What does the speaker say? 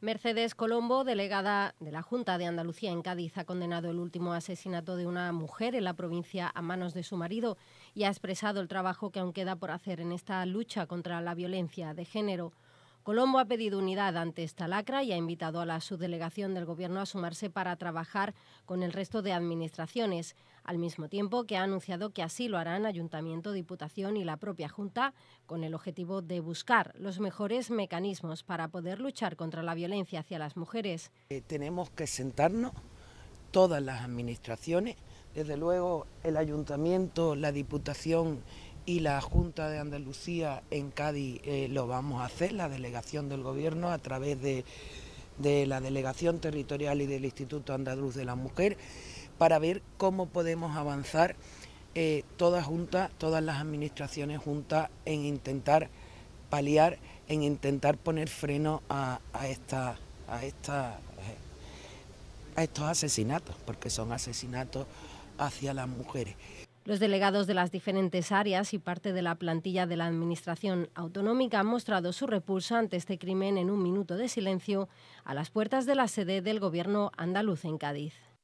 Mercedes Colombo, delegada de la Junta de Andalucía en Cádiz, ha condenado el último asesinato de una mujer en la provincia a manos de su marido y ha expresado el trabajo que aún queda por hacer en esta lucha contra la violencia de género. Colombo ha pedido unidad ante esta lacra y ha invitado a la subdelegación del Gobierno a sumarse para trabajar con el resto de administraciones, al mismo tiempo que ha anunciado que así lo harán Ayuntamiento, Diputación y la propia Junta, con el objetivo de buscar los mejores mecanismos para poder luchar contra la violencia hacia las mujeres. Eh, tenemos que sentarnos todas las administraciones, desde luego el Ayuntamiento, la Diputación y la Junta de Andalucía en Cádiz eh, lo vamos a hacer, la delegación del Gobierno a través de, la Delegación Territorial y del Instituto Andaluz de la Mujer, para ver cómo podemos avanzar eh, todas juntas, todas las administraciones juntas en intentar paliar, en intentar poner freno a, a, a estos asesinatos, porque son asesinatos hacia las mujeres. Los delegados de las diferentes áreas y parte de la plantilla de la Administración Autonómica han mostrado su repulso ante este crimen en un minuto de silencio a las puertas de la sede del Gobierno andaluz en Cádiz.